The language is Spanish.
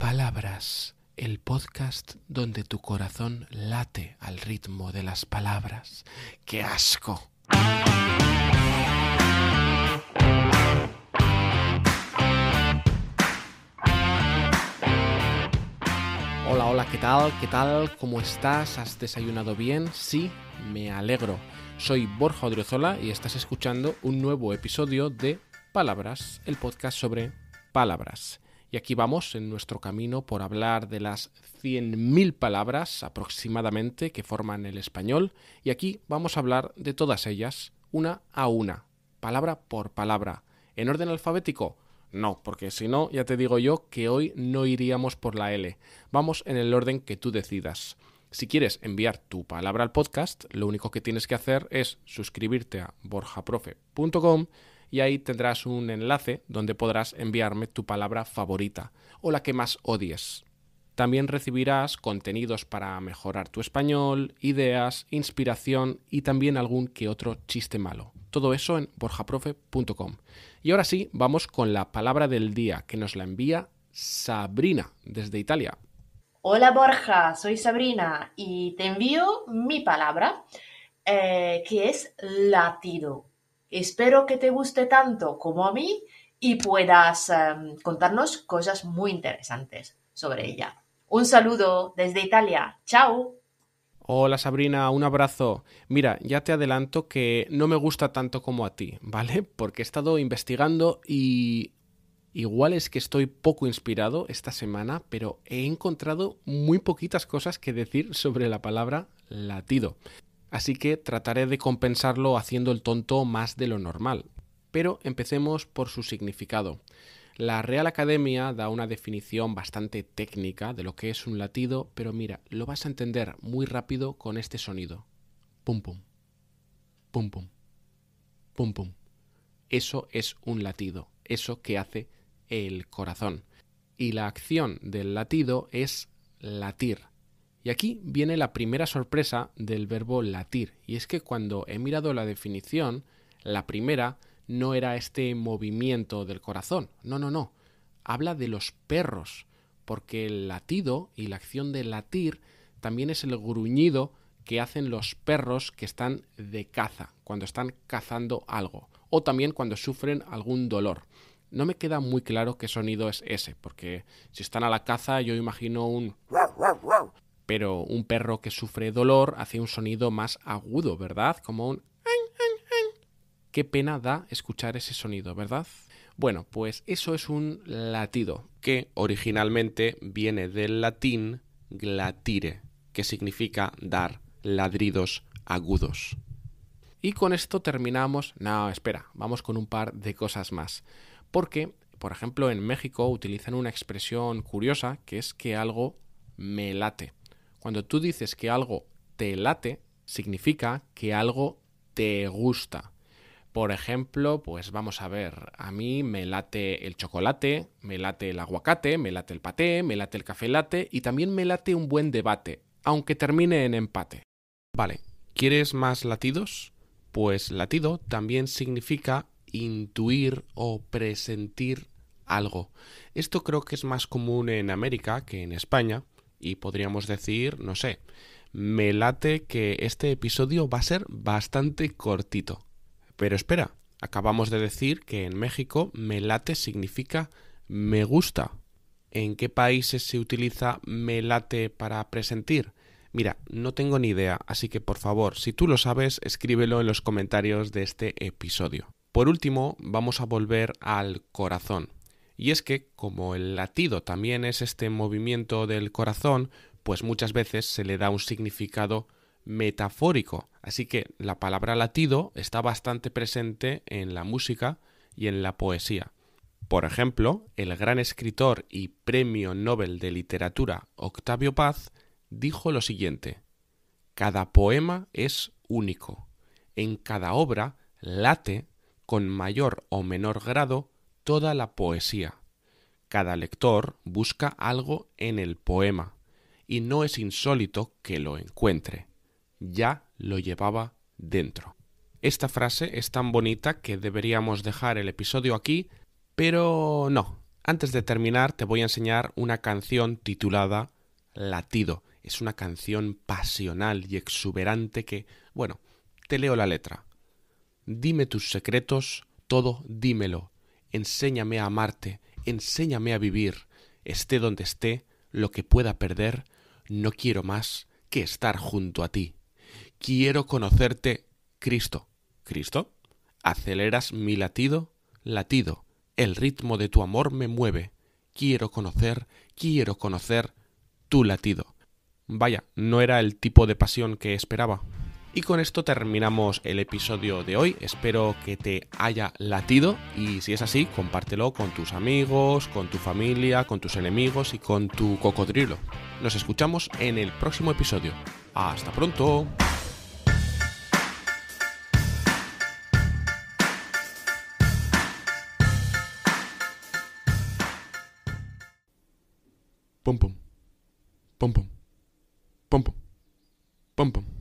Palabras, el podcast donde tu corazón late al ritmo de las palabras. ¡Qué asco! Hola, hola, ¿qué tal? ¿Qué tal? ¿Cómo estás? ¿Has desayunado bien? Sí, me alegro. Soy Borja Odriozola y estás escuchando un nuevo episodio de Palabras, el podcast sobre palabras. Y aquí vamos en nuestro camino por hablar de las 100.000 palabras aproximadamente que forman el español. Y aquí vamos a hablar de todas ellas, una a una, palabra por palabra. ¿En orden alfabético? No, porque si no, ya te digo yo que hoy no iríamos por la L. Vamos en el orden que tú decidas. Si quieres enviar tu palabra al podcast, lo único que tienes que hacer es suscribirte a borjaprofe.com y ahí tendrás un enlace donde podrás enviarme tu palabra favorita o la que más odies. También recibirás contenidos para mejorar tu español, ideas, inspiración y también algún que otro chiste malo. Todo eso en borjaprofe.com. Y ahora sí, vamos con la palabra del día que nos la envía Sabrina desde Italia. Hola Borja, soy Sabrina y te envío mi palabra eh, que es latido. Espero que te guste tanto como a mí y puedas em, contarnos cosas muy interesantes sobre ella. Un saludo desde Italia. Chao. Hola Sabrina, un abrazo. Mira, ya te adelanto que no me gusta tanto como a ti, ¿vale? Porque he estado investigando y Igual es que estoy poco inspirado esta semana, pero he encontrado muy poquitas cosas que decir sobre la palabra latido así que trataré de compensarlo haciendo el tonto más de lo normal. Pero empecemos por su significado. La Real Academia da una definición bastante técnica de lo que es un latido, pero mira, lo vas a entender muy rápido con este sonido. Pum pum. Pum pum. Pum pum. Eso es un latido, eso que hace el corazón. Y la acción del latido es latir, y aquí viene la primera sorpresa del verbo latir, y es que cuando he mirado la definición, la primera no era este movimiento del corazón, no, no, no, habla de los perros, porque el latido y la acción de latir también es el gruñido que hacen los perros que están de caza, cuando están cazando algo, o también cuando sufren algún dolor. No me queda muy claro qué sonido es ese, porque si están a la caza yo imagino un pero un perro que sufre dolor hace un sonido más agudo, ¿verdad? Como un... Qué pena da escuchar ese sonido, ¿verdad? Bueno, pues eso es un latido, que originalmente viene del latín glatire, que significa dar ladridos agudos. Y con esto terminamos. No, espera, vamos con un par de cosas más. Porque, por ejemplo, en México utilizan una expresión curiosa que es que algo me late. Cuando tú dices que algo te late, significa que algo te gusta. Por ejemplo, pues vamos a ver, a mí me late el chocolate, me late el aguacate, me late el paté, me late el café late y también me late un buen debate, aunque termine en empate. Vale, ¿quieres más latidos? Pues latido también significa intuir o presentir algo. Esto creo que es más común en América que en España, y podríamos decir, no sé, me late que este episodio va a ser bastante cortito. Pero espera, acabamos de decir que en México me late significa me gusta. ¿En qué países se utiliza me late para presentir? Mira, no tengo ni idea, así que por favor, si tú lo sabes, escríbelo en los comentarios de este episodio. Por último, vamos a volver al corazón. Y es que, como el latido también es este movimiento del corazón, pues muchas veces se le da un significado metafórico. Así que la palabra latido está bastante presente en la música y en la poesía. Por ejemplo, el gran escritor y premio Nobel de Literatura Octavio Paz dijo lo siguiente, Cada poema es único. En cada obra late, con mayor o menor grado, toda la poesía. Cada lector busca algo en el poema, y no es insólito que lo encuentre. Ya lo llevaba dentro. Esta frase es tan bonita que deberíamos dejar el episodio aquí, pero no. Antes de terminar te voy a enseñar una canción titulada Latido. Es una canción pasional y exuberante que, bueno, te leo la letra. Dime tus secretos, todo dímelo enséñame a amarte, enséñame a vivir, esté donde esté, lo que pueda perder, no quiero más que estar junto a ti. Quiero conocerte, Cristo. ¿Cristo? Aceleras mi latido, latido, el ritmo de tu amor me mueve. Quiero conocer, quiero conocer tu latido. Vaya, no era el tipo de pasión que esperaba. Y con esto terminamos el episodio de hoy. Espero que te haya latido y si es así, compártelo con tus amigos, con tu familia, con tus enemigos y con tu cocodrilo. Nos escuchamos en el próximo episodio. Hasta pronto. Pum pum. Pum pum.